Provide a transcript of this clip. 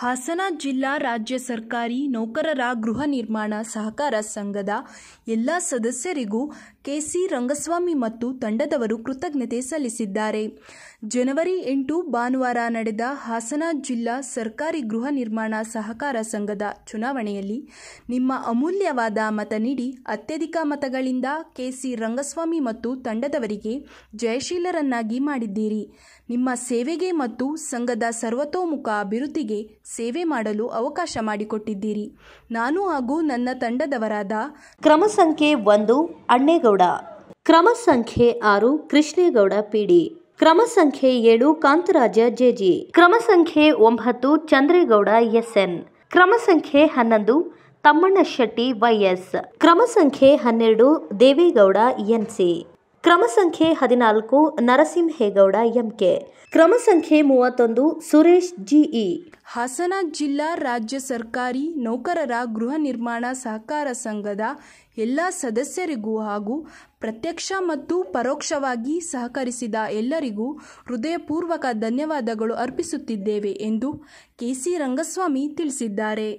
ಹಾಸನ ಜಿಲ್ಲಾ ರಾಜ್ಯ ಸರ್ಕಾರಿ ನೌಕರರ ಗೃಹ ನಿರ್ಮಾಣ ಸಹಕಾರ ಸಂಘದ ಎಲ್ಲ ಸದಸ್ಯರಿಗೂ ಕೆಸಿ ರಂಗಸ್ವಾಮಿ ಮತ್ತು ತಂಡದವರು ಕೃತಜ್ಞತೆ ಸಲ್ಲಿಸಿದ್ದಾರೆ ಜನವರಿ ಎಂಟು ಭಾನುವಾರ ನಡೆದ ಹಾಸನ ಜಿಲ್ಲಾ ಸರ್ಕಾರಿ ಗೃಹ ನಿರ್ಮಾಣ ಸಹಕಾರ ಸಂಘದ ಚುನಾವಣೆಯಲ್ಲಿ ನಿಮ್ಮ ಅಮೂಲ್ಯವಾದ ಮತ ನೀಡಿ ಅತ್ಯಧಿಕ ಮತಗಳಿಂದ ಕೆಸಿ ರಂಗಸ್ವಾಮಿ ಮತ್ತು ತಂಡದವರಿಗೆ ಜಯಶೀಲರನ್ನಾಗಿ ಮಾಡಿದ್ದೀರಿ ನಿಮ್ಮ ಸೇವೆಗೆ ಮತ್ತು ಸಂಘದ ಸರ್ವತೋಮುಖ ಅಭಿವೃದ್ಧಿಗೆ ಸೇವೆ ಮಾಡಲು ಅವಕಾಶ ಮಾಡಿಕೊಟ್ಟಿದ್ದೀರಿ ನಾನು ಹಾಗೂ ನನ್ನ ತಂಡದವರಾದ ಕ್ರಮ ಸಂಖ್ಯೆ ಒಂದು ಅಣ್ಣೇಗೌಡ ಕ್ರಮ ಸಂಖ್ಯೆ ಆರು ಕೃಷ್ಣೇಗೌಡ ಪಿಡಿ ಕ್ರಮ ಸಂಖ್ಯೆ ಏಳು ಕಾಂತರಾಜ ಜೆಜಿ ಕ್ರಮ ಸಂಖ್ಯೆ ಒಂಬತ್ತು ಚಂದ್ರೇಗೌಡ ಎಸ್ಎನ್ ಕ್ರಮ ಸಂಖ್ಯೆ ಹನ್ನೊಂದು ತಮ್ಮಣ್ಣ ಶೆಟ್ಟಿ ವೈಎಸ್ ಕ್ರಮ ಸಂಖ್ಯೆ ಹನ್ನೆರಡು ದೇವೇಗೌಡ ಎನ್ಸಿ ಕ್ರಮ ಸಂಖ್ಯೆ ಹದಿನಾಲ್ಕು ನರಸಿಂಹೇಗೌಡ ಎಂಕೆ ಕ್ರಮ ಸಂಖ್ಯೆ ಮೂವತ್ತೊಂದು ಸುರೇಶ್ ಜಿಇ ಹಾಸನ ಜಿಲ್ಲಾ ರಾಜ್ಯ ಸರ್ಕಾರಿ ನೌಕರರ ಗೃಹ ನಿರ್ಮಾಣ ಸಹಕಾರ ಸಂಘದ ಎಲ್ಲ ಸದಸ್ಯರಿಗೂ ಹಾಗೂ ಪ್ರತ್ಯಕ್ಷ ಮತ್ತು ಪರೋಕ್ಷವಾಗಿ ಸಹಕರಿಸಿದ ಎಲ್ಲರಿಗೂ ಹೃದಯಪೂರ್ವಕ ಧನ್ಯವಾದಗಳು ಅರ್ಪಿಸುತ್ತಿದ್ದೇವೆ ಎಂದು ಕೆಸಿ ರಂಗಸ್ವಾಮಿ ತಿಳಿಸಿದ್ದಾರೆ